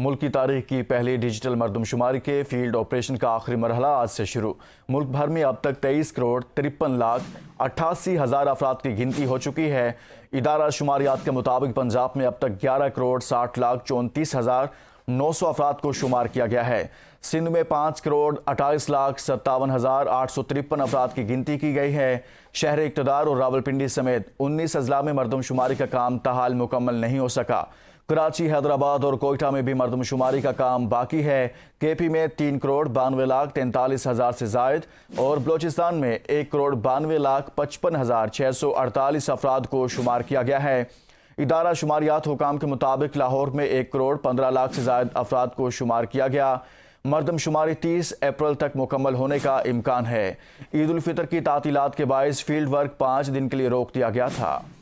मुल्क की तारीख की पहली डिजिटल मरदमशुमारी के फील्ड ऑपरेशन का आखिरी मरहला आज से शुरू मुल्क भर में अब तक तेईस करोड़ तिरपन लाख अट्ठासी हज़ार अफराद की गिनती हो चुकी है इदारा शुमारियात के मुताबिक पंजाब में अब तक ग्यारह करोड़ साठ लाख चौंतीस हज़ार नौ सौ अफराद को शुमार किया गया है सिंध में पाँच करोड़ अट्ठाईस लाख सत्तावन हज़ार आठ सौ तिरपन अफराद की गिनती की गई है शहर इकतदार और रावलपिंडी समेत उन्नीस अजला में मरदमशुमारी का काम तहाल मुकम्मल नहीं हो सका कराची हैदराबाद और कोयटा में भी मरदमशुमारी का काम बाकी है केपी में तीन करोड़ बानवे लाख तैंतालीस हज़ार से जायद और बलोचिस्तान में एक करोड़ बानवे लाख पचपन हज़ार छः सौ अड़तालीस अफराद को शुमार किया गया है इदारा शुमारियात हुकाम के मुताबिक लाहौर में एक करोड़ पंद्रह लाख से जायद अफराद को शुमार किया गया मरदमशुमारी तीस अप्रैल तक मुकम्मल होने का इम्कान है ईद उल फितर की तातीलत के बायस फील्ड वर्क पाँच दिन के लिए रोक दिया गया था